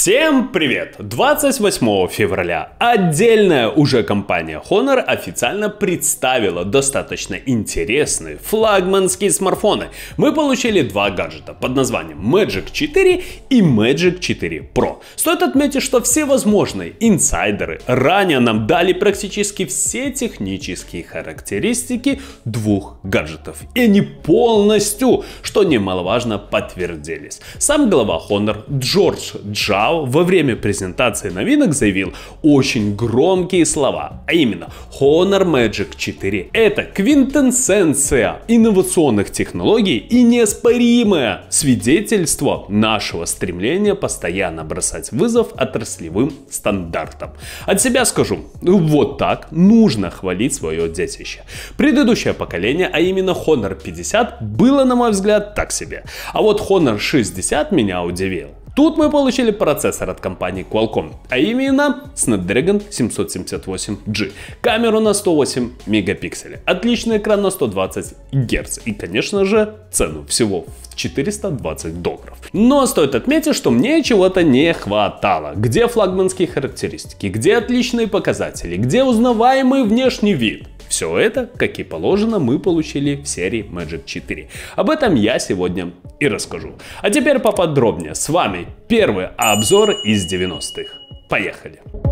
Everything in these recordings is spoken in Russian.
Всем привет! 28 февраля отдельная уже компания Honor официально представила достаточно интересные флагманские смартфоны. Мы получили два гаджета под названием Magic 4 и Magic 4 Pro. Стоит отметить, что всевозможные инсайдеры ранее нам дали практически все технические характеристики двух гаджетов. И они полностью, что немаловажно, подтвердились. Сам глава Honor Джордж Джао Цао во время презентации новинок заявил очень громкие слова, а именно Honor Magic 4 — это квинтэссенция инновационных технологий и неоспоримое свидетельство нашего стремления постоянно бросать вызов отраслевым стандартам. От себя скажу, вот так нужно хвалить свое детище. Предыдущее поколение, а именно Honor 50, было, на мой взгляд, так себе. А вот Honor 60 меня удивил. Тут мы получили процессор от компании Qualcomm, а именно Snapdragon 778G, камеру на 108 мегапикселей, отличный экран на 120 Гц и, конечно же, цену всего в 420 долларов. Но стоит отметить, что мне чего-то не хватало. Где флагманские характеристики, где отличные показатели, где узнаваемый внешний вид? Все это, как и положено, мы получили в серии Magic 4. Об этом я сегодня и расскажу. А теперь поподробнее. С вами первый обзор из 90-х. Поехали! Поехали!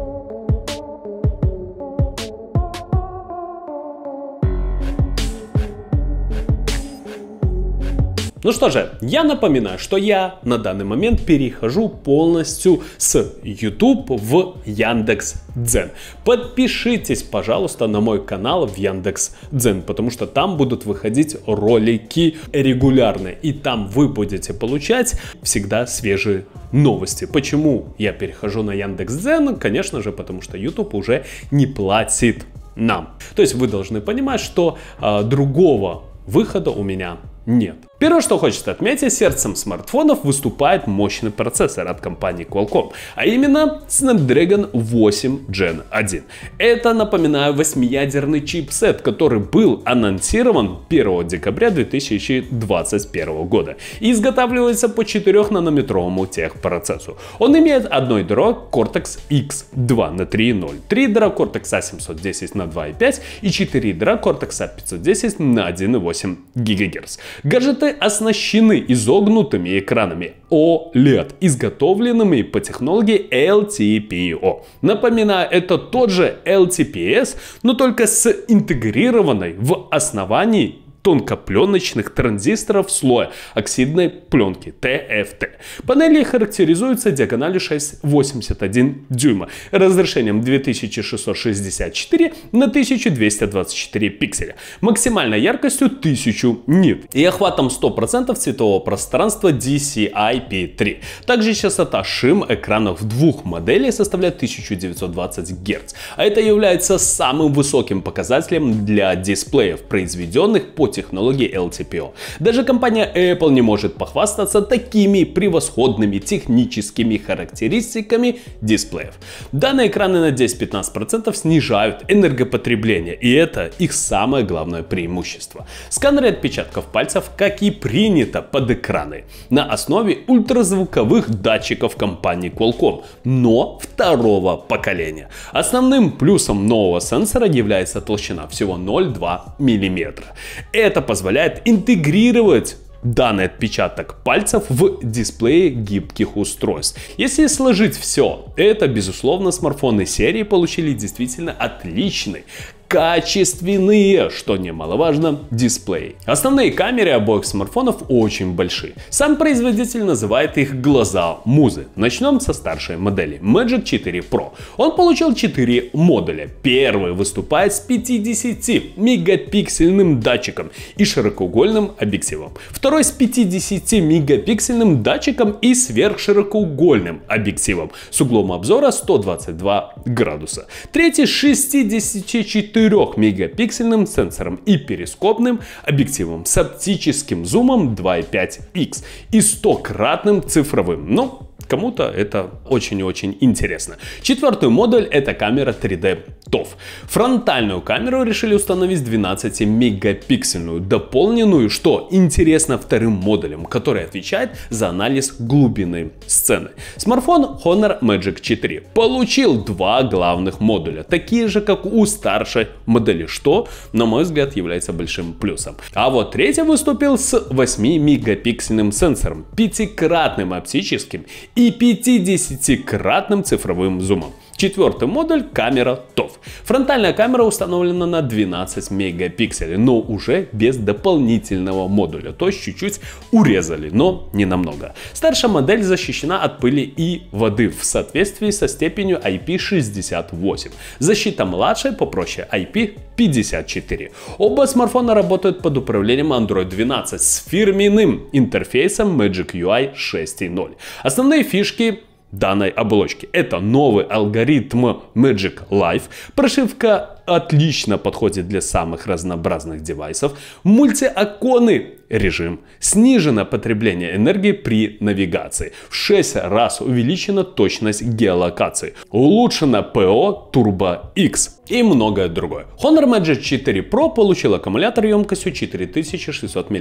Ну что же, я напоминаю, что я на данный момент перехожу полностью с YouTube в Яндекс Дзен. Подпишитесь, пожалуйста, на мой канал в Яндекс Дзен, потому что там будут выходить ролики регулярно, и там вы будете получать всегда свежие новости. Почему я перехожу на Яндекс Дзен? Ну, конечно же, потому что YouTube уже не платит нам. То есть вы должны понимать, что э, другого выхода у меня нет нет. Первое, что хочется отметить, сердцем смартфонов выступает мощный процессор от компании Qualcomm, а именно Snapdragon 8 Gen 1. Это, напоминаю, восьмиядерный чипсет, который был анонсирован 1 декабря 2021 года и изготавливается по 4-нанометровому техпроцессу. Он имеет одно ядро Cortex-X2 на 3.0, 3 ядра Cortex-A710 на 2.5 и 4 ядра Cortex-A510 на 1.8 ГГц. Гаджеты оснащены изогнутыми экранами OLED, изготовленными по технологии LTPO. Напоминаю, это тот же LTPS, но только с интегрированной в основании тонкопленочных транзисторов слоя оксидной пленки TFT. Панели характеризуются диагональю 6,81 дюйма, разрешением 2664 на 1224 пикселя, максимальной яркостью 1000 нит и охватом 100% цветового пространства DCI-P3. Также частота шим экранов двух моделей составляет 1920 Гц, а это является самым высоким показателем для дисплеев, произведенных по технологии LTPO. Даже компания Apple не может похвастаться такими превосходными техническими характеристиками дисплеев. Данные экраны на 10-15% снижают энергопотребление, и это их самое главное преимущество. Сканеры отпечатков пальцев, как и принято под экраны, на основе ультразвуковых датчиков компании Qualcomm, но второго поколения. Основным плюсом нового сенсора является толщина всего 0,2 мм. Это позволяет интегрировать данный отпечаток пальцев в дисплее гибких устройств. Если сложить все, это, безусловно, смартфоны серии получили действительно отличный, качественные, что немаловажно, дисплеи. Основные камеры обоих смартфонов очень большие. Сам производитель называет их глаза музы. Начнем со старшей модели Magic 4 Pro. Он получил 4 модуля. Первый выступает с 50 мегапиксельным датчиком и широкоугольным объективом. Второй с 50 мегапиксельным датчиком и сверхширокоугольным объективом с углом обзора 122 градуса. Третий 64 4-мегапиксельным сенсором и перископным объективом с оптическим зумом 2.5x и 100-кратным цифровым, ну, Кому-то это очень и очень интересно. Четвертую модуль это камера 3D TOF. Фронтальную камеру решили установить 12-мегапиксельную, дополненную, что интересно вторым модулем, который отвечает за анализ глубины сцены. Смартфон Honor Magic 4 получил два главных модуля, такие же, как у старшей модели, что, на мой взгляд, является большим плюсом. А вот третий выступил с 8-мегапиксельным сенсором, пятикратным оптическим и 50-кратным цифровым зумом. Четвертый модуль – камера ТОВ. Фронтальная камера установлена на 12 мегапикселей, но уже без дополнительного модуля, то есть чуть-чуть урезали, но не намного. Старшая модель защищена от пыли и воды в соответствии со степенью IP68. Защита младшей попроще IP54. Оба смартфона работают под управлением Android 12 с фирменным интерфейсом Magic UI 6.0. Основные фишки данной оболочки. Это новый алгоритм Magic Life, прошивка отлично подходит для самых разнообразных девайсов. Мультиоконный режим. Снижено потребление энергии при навигации. В 6 раз увеличена точность геолокации. Улучшено ПО Turbo X и многое другое. Honor Magic 4 Pro получил аккумулятор емкостью 4600 мАч,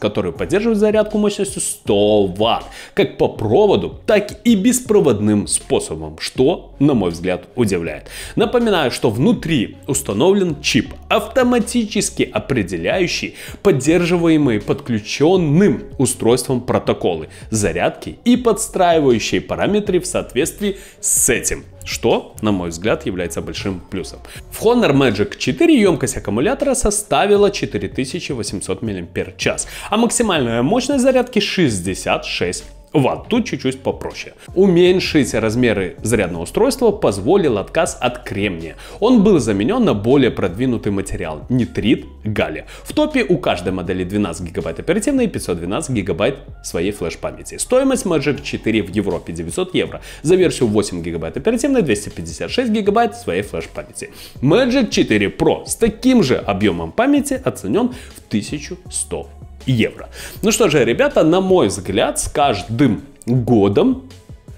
который поддерживает зарядку мощностью 100 Вт, как по проводу, так и беспроводным способом, что, на мой взгляд, удивляет. Напоминаю, что внутри установлен чип, автоматически определяющий поддерживаемые подключенным устройством протоколы зарядки и подстраивающие параметры в соответствии с этим что, на мой взгляд, является большим плюсом. В Honor Magic 4 емкость аккумулятора составила 4800 мАч, а максимальная мощность зарядки 66 вот, тут чуть-чуть попроще. Уменьшить размеры зарядного устройства позволил отказ от кремния. Он был заменен на более продвинутый материал – нитрит галлия. В топе у каждой модели 12 гигабайт оперативной и 512 гигабайт своей флеш-памяти. Стоимость Magic 4 в Европе 900 евро. За версию 8 гигабайт оперативной, 256 гигабайт своей флеш-памяти. Magic 4 Pro с таким же объемом памяти оценен в 1100 евро. Ну что же, ребята, на мой взгляд, с каждым годом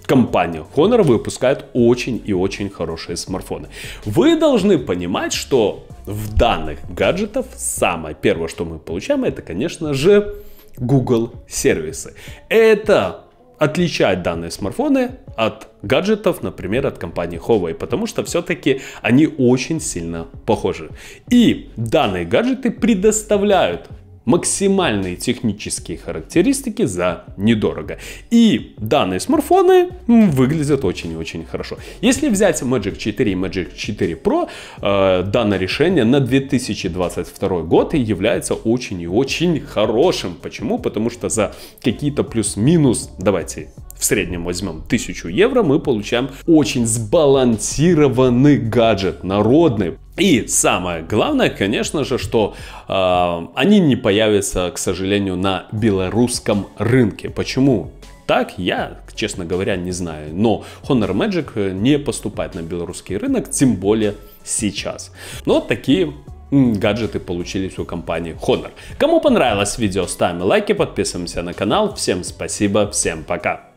компания Honor выпускает очень и очень хорошие смартфоны. Вы должны понимать, что в данных гаджетов самое первое, что мы получаем, это, конечно же, Google сервисы. Это отличает данные смартфоны от гаджетов, например, от компании Huawei, потому что все-таки они очень сильно похожи. И данные гаджеты предоставляют максимальные технические характеристики за недорого. И данные смартфоны выглядят очень и очень хорошо. Если взять Magic 4 и Magic 4 Pro, э, данное решение на 2022 год и является очень и очень хорошим. Почему? Потому что за какие-то плюс-минус, давайте в среднем возьмем 1000 евро, мы получаем очень сбалансированный гаджет, народный. И самое главное, конечно же, что э, они не появятся, к сожалению, на белорусском рынке. Почему? так, я, честно говоря, не знаю. Но Honor Magic не поступает на белорусский рынок, тем более сейчас. Но вот такие гаджеты получились у компании Honor. Кому понравилось видео, ставим лайки, подписываемся на канал. Всем спасибо, всем пока.